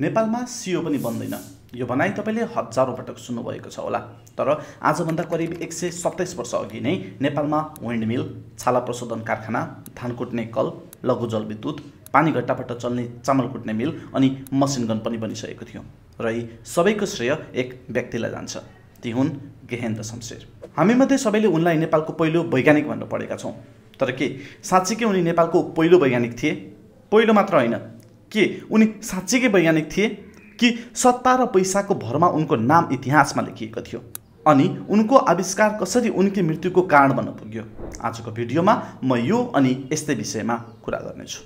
नेपालमा सियो पनि बन्दैन यो भनाइ तपाईँले हजारौँ पटक सुन्नुभएको छ होला तर आजभन्दा करिब एक सय सत्ताइस वर्ष अघि नै नेपालमा विन्डमिल छाला प्रशोधन कारखाना धान कुट्ने कल लघु जलविद्युत पानी घट्टाबाट चल्ने चामल कुट्ने मिल अनि मसिन गन पनि बनिसकेको थियो र यी सबैको श्रेय एक व्यक्तिलाई जान्छ ती हुन् गेहेन्द्र शमशेर हामीमध्ये सबैले उनलाई नेपालको पहिलो वैज्ञानिक भन्नु पढेका छौँ तर के साँच्चीकै उनी नेपालको पहिलो वैज्ञानिक थिए पहिलो मात्र होइन के उनी साँच्चीकै वैज्ञानिक थिए कि सत्ता र पैसाको भरमा उनको नाम इतिहासमा लेखिएको थियो अनि उनको आविष्कार कसरी उनकी मृत्युको कारण बन्न पुग्यो आजको भिडियोमा म यो अनि यस्तै विषयमा कुरा गर्नेछु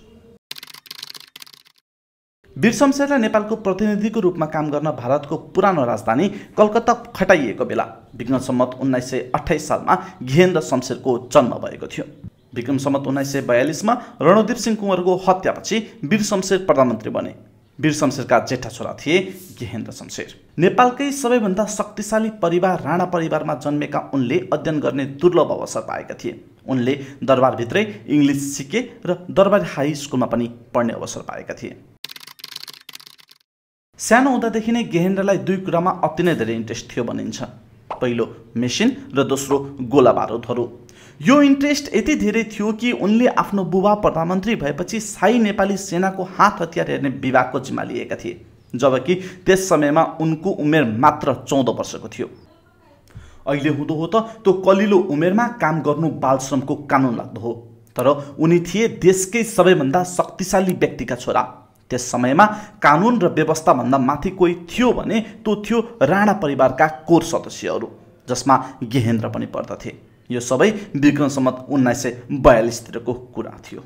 वीरशमशेरलाई नेपालको प्रतिनिधिको रूपमा काम गर्न भारतको पुरानो राजधानी कलकत्ता खटाइएको बेला विघ्न सम्मत उन्नाइस सय अठाइस सालमा घेन र शमशेरको जन्म भएको थियो विक्रम सम्मत उन्नाइस सय बयालिसमा रणदीप सिंह कुँवरको हत्यापछि वीर शमशेर प्रधानमन्त्री बने वीर शमशेरका जेठा छोरा थिए गेहेन्द्र शमशेर नेपालकै सबैभन्दा शक्तिशाली परिवार राणा परिवारमा जन्मेका उनले अध्ययन गर्ने दुर्लभ अवसर पाएका थिए उनले दरबारभित्रै इङ्ग्लिस सिके र दरबार हाई स्कुलमा पनि पढ्ने अवसर पाएका थिए सानो हुँदादेखि नै गेहेन्द्रलाई दुई कुरामा अति नै धेरै इन्ट्रेस्ट थियो भनिन्छ पहिलो मेसिन र दोस्रो गोला बारुदहरू यो इन्ट्रेस्ट यति धेरै थियो कि उनले आफ्नो बुबा प्रधानमन्त्री भएपछि साई नेपाली सेनाको हात हतियार हेर्ने विभागको जिम्मा लिएका थिए जबकि त्यस समयमा उनको उमेर मात्र चौध वर्षको थियो अहिले हुँदो हो त त्यो कलिलो उमेरमा काम गर्नु बालश्रमको कानुन लाग्दो हो तर उनी थिए देशकै सबैभन्दा शक्तिशाली व्यक्तिका छोरा त्यस समयमा कानुन र व्यवस्थाभन्दा माथि कोही थियो भने त्यो थियो राणा परिवारका कोर सदस्यहरू जसमा गेहेन्द्र पनि पर्दथे यो सबै विक्रम सम्मत उन्नाइस सय बयालिसतिरको कुरा थियो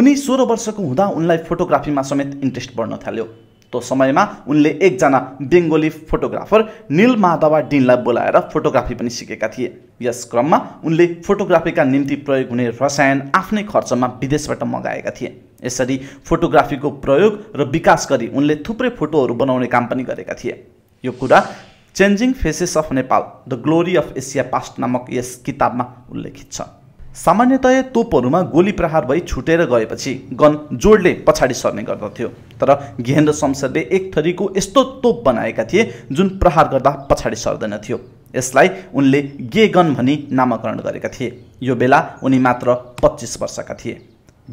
उनी सोह्र वर्षको हुँदा उनलाई फोटोग्राफीमा समेत इन्ट्रेस्ट बढ्न थाल्यो त्यो समयमा उनले एकजना बेङ्गोली फोटोग्राफर निल माधवा डिनलाई बोलाएर फोटोग्राफी पनि सिकेका थिए यस क्रममा उनले फोटोग्राफीका निम्ति प्रयोग हुने रसायन आफ्नै खर्चमा विदेशबाट मगाएका थिए यसरी फोटोग्राफीको प्रयोग र विकास गरी उनले थुप्रै फोटोहरू बनाउने काम पनि गरेका थिए यो कुरा changing faces of Nepal the glory of Asia past नामक यस किताबमा उल्लेखित छ सामान्यतया तोपहरूमा गोली प्रहार भई छुटेर गएपछि गन जोडले पछाडि सर्ने गर्दथ्यो तर गेहेन्द्र शमशेरले एक थरीको यस्तो तोप बनाएका थिए जुन प्रहार गर्दा पछाडि सर्दैन थियो यसलाई उनले गे गन भनी नामाकरण गरेका थिए यो बेला उनी मात्र पच्चिस वर्षका थिए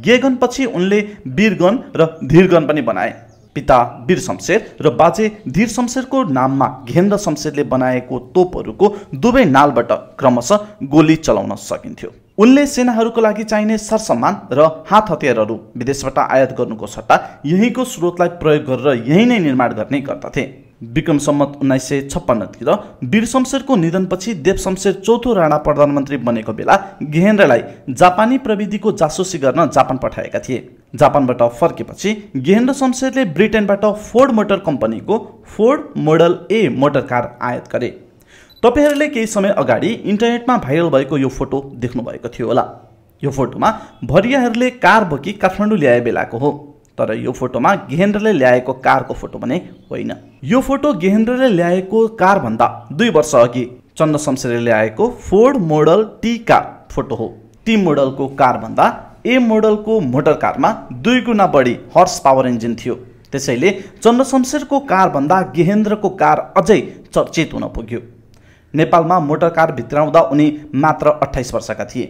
गे पछि उनले वीरगन र धीरगन पनि बनाए पिता वीर शमशेर र बाजे धीर शमशेरको नाममा घेन्द्र शमशेरले बनाएको तोपहरूको दुवै नालबाट क्रमशः गोली चलाउन सकिन्थ्यो उनले सेनाहरूको लागि चाहिने सरसम्मान र हात हतियारहरू विदेशबाट आयात गर्नुको सट्टा यहीँको स्रोतलाई प्रयोग गरेर यहीँ नै निर्माण गर्ने गर्दथे विक्रम सम्मत उन्नाइस सय छप्पन्नतिर वीर शमशेरको निधनपछि देव शमशेर चौथो राणा प्रधानमन्त्री बनेको बेला गेहेन्द्रलाई जापानी प्रविधिको जासुसी गर्न जापान पठाएका थिए जापानबाट फर्केपछि गेहेन्द्र शमशेरले ब्रिटेनबाट फोर्ड मोटर कम्पनीको Ford model A motor car आयात गरे तपाईँहरूले केही समय अगाडि इन्टरनेटमा भाइरल भएको यो फोटो देख्नुभएको थियो होला यो फोटोमा भरियाहरूले कार बोकी काठमाडौँ ल्याए बेलाको हो तर यो फोटोमा गेहेन्द्रले ल्याएको कारको फोटो भने होइन यो फोटो गेहेन्द्रले ल्याएको कारभन्दा दुई वर्ष अघि चन्द्र शमशेरले ल्याएको Ford model T car photo हो टी मोडलको कारभन्दा ए मोडलको मोटर कारमा दुई गुणा बढी हर्स पावर इन्जिन थियो त्यसैले चन्द्र शमशेरको कारभन्दा गेहेन्द्रको कार अझै चर्चित हुन पुग्यो नेपालमा मोटर कार भित्राउँदा उनी मात्र अठाइस वर्षका थिए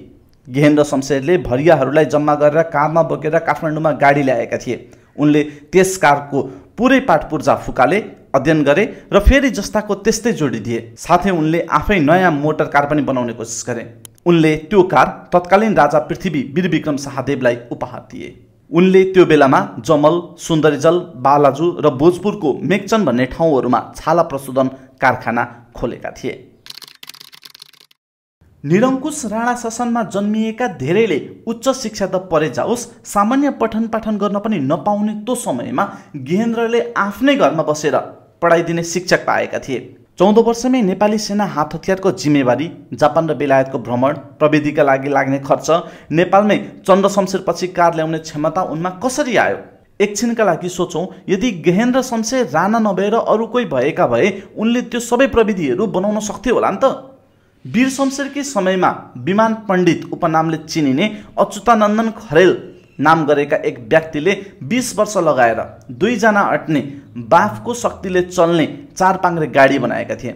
गेहेन्द्र शमशेरले भरियाहरूलाई जम्मा गरेर कारमा बोकेर काठमाडौँमा गाडी ल्याएका थिए उनले त्यस कारको पुरै पाठ पाटपुर्जा फुकाले अध्ययन गरे र फेरि जस्ताको त्यस्तै जोडिदिए साथै उनले आफै नयाँ मोटर कार पनि बनाउने कोसिस गरे उनले त्यो कार तत्कालीन राजा पृथ्वी वीरविक्रम शाहदेवलाई उपहार दिए उनले त्यो बेलामा जमल सुन्दरीजल बालाजु र भोजपुरको मेक्चन भन्ने ठाउँहरूमा छाला प्रशोधन कारखाना खोलेका थिए निरङ्कुश राणा शासनमा जन्मिएका धेरैले उच्च शिक्षा त परे जाओस् सामान्य पठन पाठन गर्न पनि नपाउने त्यो समयमा गेहेन्द्रले आफ्नै घरमा बसेर पढाइदिने शिक्षक पाएका थिए चौध वर्षमै नेपाली सेना हात हतियारको जिम्मेवारी जापान र बेलायतको भ्रमण प्रविधिका लागि लाग्ने खर्च नेपालमै चन्द्र शमशेरपछि कार ल्याउने क्षमता उनमा कसरी आयो एकछिनका लागि सोचौँ यदि गेहेन्द्र शमशेर राणा नभएर अरू कोही भएका भए उनले त्यो सबै प्रविधिहरू बनाउन सक्थ्यो होला नि त वीर शमशेरकै समयमा विमान पण्डित उपनामले चिनिने अच्युतानन्दन खरेल नाम गरेका एक व्यक्तिले बिस वर्ष लगाएर दुईजना अट्ने बाफको शक्तिले चल्ने पाङ्रे गाडी बनाएका थिए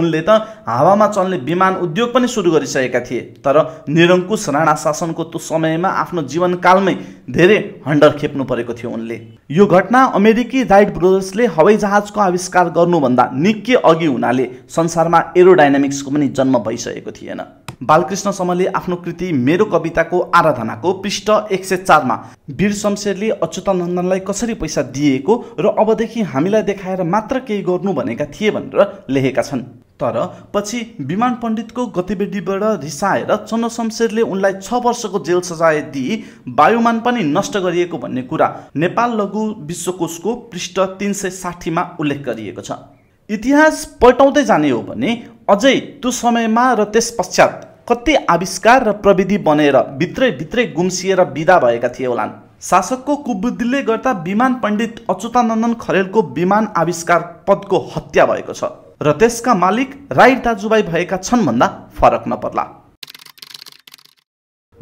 उनले त हावामा चल्ने विमान उद्योग पनि सुरु गरिसकेका थिए तर निरङ्कुश राणा शासनको त्यो समयमा आफ्नो जीवनकालमै धेरै हन्डर खेप्नु परेको थियो उनले यो घटना अमेरिकी राइट ब्रदर्सले जहाजको आविष्कार गर्नुभन्दा निकै अघि हुनाले संसारमा एरोडाइनामिक्सको पनि जन्म भइसकेको थिएन बालकृष्ण समले आफ्नो कृति मेरो कविताको आराधनाको पृष्ठ एक सय चारमा वीर शमशेरले अच्युतानन्दनलाई कसरी पैसा दिएको र अबदेखि हामीलाई देखाएर मात्र केही गर्नु भनेका थिए भनेर लेखेका छन् तर पछि विमान पण्डितको गतिविधिबाट रिसाएर चन्द्र शमशेरले उनलाई छ वर्षको जेल सजाय दिई वायुमान पनि नष्ट गरिएको भन्ने कुरा नेपाल लघु विश्वकोशको पृष्ठ तिन सय साठीमा उल्लेख गरिएको छ इतिहास पल्टाउँदै जाने हो भने अझै त्यो समयमा र त्यस पश्चात कति आविष्कार र प्रविधि बनेर भित्रै भित्रै गुम्सिएर विदा भएका थिए होलान् शासकको कुबुद्धिले गर्दा विमान पण्डित अच्युतानन्दन खरेलको विमान आविष्कार पदको हत्या भएको छ र त्यसका मालिक राई दाजुभाइ भएका छन् भन्दा फरक नपर्ला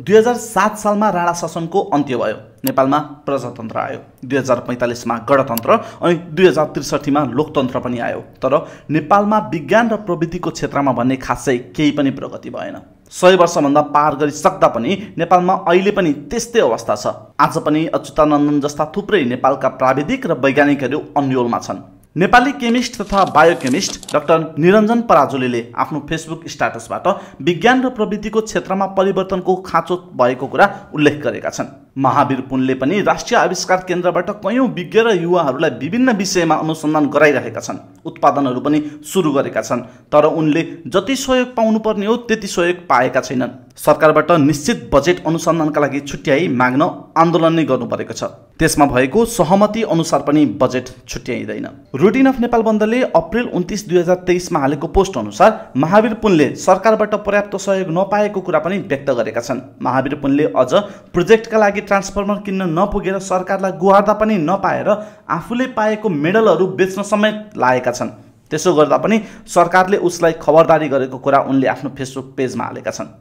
दुई हजार सात सालमा राणा शासनको अन्त्य भयो नेपालमा प्रजातन्त्र आयो दुई हजार पैँतालिसमा गणतन्त्र अनि दुई हजार त्रिसठीमा लोकतन्त्र पनि आयो तर नेपालमा विज्ञान र प्रविधिको क्षेत्रमा भन्ने खासै केही पनि प्रगति भएन सय वर्षभन्दा पार गरिसक्दा पनि नेपालमा अहिले पनि त्यस्तै अवस्था छ आज पनि अच्युतानन्दन जस्ता थुप्रै नेपालका प्राविधिक र वैज्ञानिकहरू अन्यलमा छन् नेपाली केमिस्ट तथा बायोकेमिस्ट डाक्टर निरञ्जन पराजुलीले आफ्नो फेसबुक स्टाटसबाट विज्ञान र प्रविधिको क्षेत्रमा परिवर्तनको खाँचो भएको कुरा उल्लेख गरेका छन् महावीर पुनले पनि राष्ट्रिय आविष्कार केन्द्रबाट कयौँ विज्ञ र युवाहरूलाई विभिन्न विषयमा अनुसन्धान गराइरहेका छन् उत्पादनहरू पनि सुरु गरेका छन् तर उनले जति सहयोग पाउनुपर्ने हो त्यति सहयोग पाएका छैनन् सरकारबाट निश्चित बजेट अनुसन्धानका लागि छुट्याई माग्न आन्दोलन नै गर्नु परेको छ त्यसमा भएको सहमति अनुसार पनि बजेट छुट्याइँदैन रुटिन अफ नेपाल बन्दले अप्रेल उन्तिस दुई हजार तेइसमा हालेको पोस्ट अनुसार महावीर पुनले सरकारबाट पर्याप्त सहयोग नपाएको कुरा पनि व्यक्त गरेका छन् महावीर पुनले अझ प्रोजेक्टका लागि ट्रान्सफर्मर किन्न नपुगेर सरकारलाई गुहार्दा पनि नपाएर आफूले पाएको मेडलहरू बेच्न समेत लागेका छन् त्यसो गर्दा पनि सरकारले उसलाई खबरदारी गरेको कुरा उनले आफ्नो फेसबुक पेजमा हालेका छन्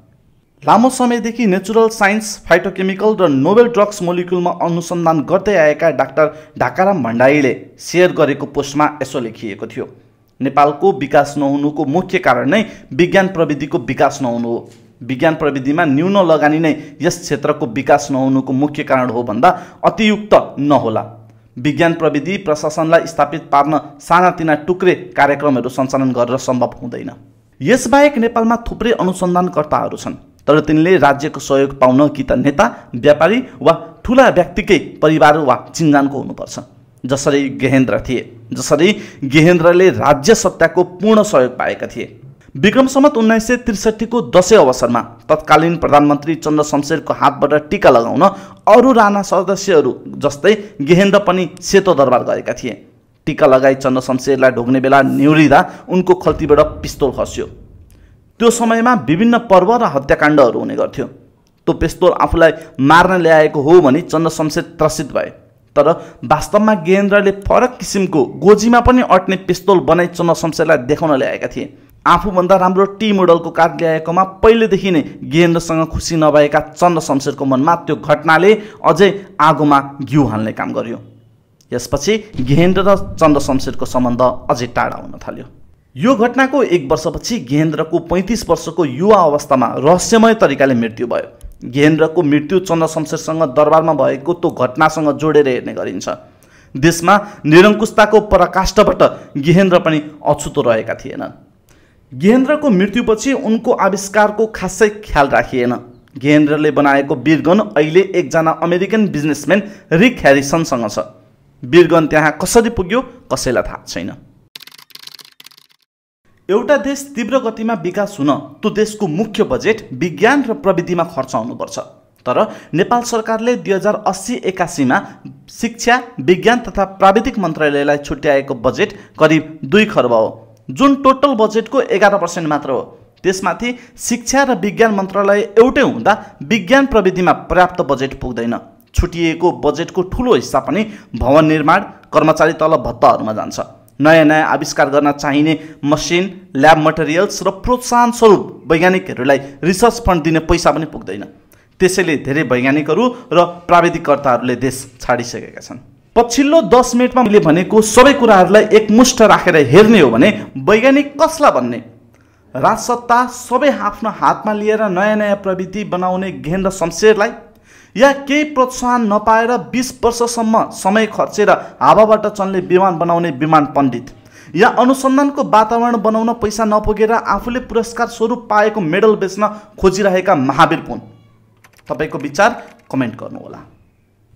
लामो समयदेखि नेचुरल साइन्स फाइटोकेमिकल र नोबेल ड्रग्स मोलिकुलमा अनुसन्धान गर्दै आएका डाक्टर ढाकाराम भण्डारीले सेयर गरेको पोस्टमा यसो लेखिएको थियो नेपालको विकास नहुनुको मुख्य कारण नै विज्ञान प्रविधिको विकास नहुनु हो विज्ञान प्रविधिमा न्यून लगानी नै यस क्षेत्रको विकास नहुनुको मुख्य कारण हो भन्दा अतियुक्त नहोला विज्ञान प्रविधि प्रशासनलाई स्थापित पार्न सानातिना टुक्रे कार्यक्रमहरू सञ्चालन गरेर सम्भव हुँदैन यसबाहेक नेपालमा थुप्रै अनुसन्धानकर्ताहरू छन् तर तिनले राज्यको सहयोग पाउन कि त नेता व्यापारी वा ठुला व्यक्तिकै परिवार वा चिन्जानको हुनुपर्छ जसरी गेहेन्द्र थिए जसरी गेहेन्द्रले राज्य सत्ताको पूर्ण सहयोग पाएका थिए विक्रम सम्मत उन्नाइस सय त्रिसठीको दसैँ अवसरमा तत्कालीन प्रधानमन्त्री चन्द्र शमशेरको हातबाट टिका लगाउन अरू राणा सदस्यहरू जस्तै गेहेन्द्र पनि सेतो दरबार गएका थिए टिका लगाई चन्द्र शमशेरलाई ढोग्ने बेला निहुरिँदा उनको खल्तीबाट पिस्तोल खस्यो त्यो समयमा विभिन्न पर्व र हत्याकाण्डहरू हुने गर्थ्यो त्यो पिस्तोल आफूलाई मार्न ल्याएको हो भने चन्द्र शमशेर त्रसित भए तर वास्तवमा गेहेन्द्रले फरक किसिमको गोजीमा पनि अट्ने पिस्तोल बनाई चन्द्र शमशेरलाई देखाउन ल्याएका थिए आफूभन्दा राम्रो टी मोडलको कार्ड ल्याएकोमा पहिलेदेखि नै गेन्द्रसँग खुसी नभएका चन्द्र शमशेरको मनमा त्यो घटनाले अझै आगोमा घिउ हाल्ने काम गर्यो यसपछि गेन्द्र र चन्द्र शमशेरको सम्बन्ध अझै टाढा हुन थाल्यो यो घटनाको एक वर्षपछि गेन्द्रको पैँतिस वर्षको युवा अवस्थामा रहस्यमय तरिकाले मृत्यु भयो गेन्द्रको मृत्यु चन्द्र शमशेरसँग दरबारमा भएको त्यो घटनासँग जोडेर हेर्ने गरिन्छ देशमा निरङ्कुशताको पराकाष्ठबाट गेहेन्द्र पनि अछुतो रहेका थिएनन् गेहेन्द्रको मृत्युपछि उनको आविष्कारको खासै ख्याल राखिएन गेहेन्द्रले बनाएको बिरगन अहिले एकजना अमेरिकन बिजनेसम्यान रिक ह्यारिसनसँग छ बिरगन त्यहाँ कसरी पुग्यो कसैलाई थाहा छैन एउटा देश तीव्र गतिमा विकास हुन त्यो देशको मुख्य बजेट विज्ञान र प्रविधिमा खर्च हुनुपर्छ तर नेपाल सरकारले दुई हजार अस्सी एकासीमा शिक्षा विज्ञान तथा प्राविधिक मन्त्रालयलाई छुट्याएको बजेट करिब दुई खर्ब हो जुन टोटल बजेटको एघार पर्सेन्ट मात्र हो त्यसमाथि शिक्षा र विज्ञान मन्त्रालय एउटै हुँदा विज्ञान प्रविधिमा पर्याप्त बजेट पुग्दैन छुटिएको बजेटको ठुलो हिस्सा पनि भवन निर्माण कर्मचारी तलब भत्ताहरूमा जान्छ नयाँ नयाँ आविष्कार गर्न चाहिने मसिन ल्याब मटेरियल्स र प्रोत्साहन स्वरूप वैज्ञानिकहरूलाई रिसर्च फन्ड दिने पैसा पनि पुग्दैन त्यसैले धेरै वैज्ञानिकहरू र प्राविधिककर्ताहरूले देश छाडिसकेका छन् पछिल्लो दस मिनटमा मैले भनेको सबै कुराहरूलाई एकमुष्ट राखेर हेर्ने हो भने वैज्ञानिक कसलाई भन्ने राजसत्ता सबै आफ्नो हातमा लिएर नयाँ नयाँ प्रविधि बनाउने घेन र शमशेरलाई या केही प्रोत्साहन नपाएर बिस वर्षसम्म समय खर्चेर हावाबाट चल्ने विमान बनाउने विमान पण्डित या अनुसन्धानको वातावरण बनाउन पैसा नपुगेर आफूले पुरस्कार स्वरूप पाएको मेडल बेच्न खोजिरहेका महावीर पुन तपाईँको विचार कमेन्ट गर्नुहोला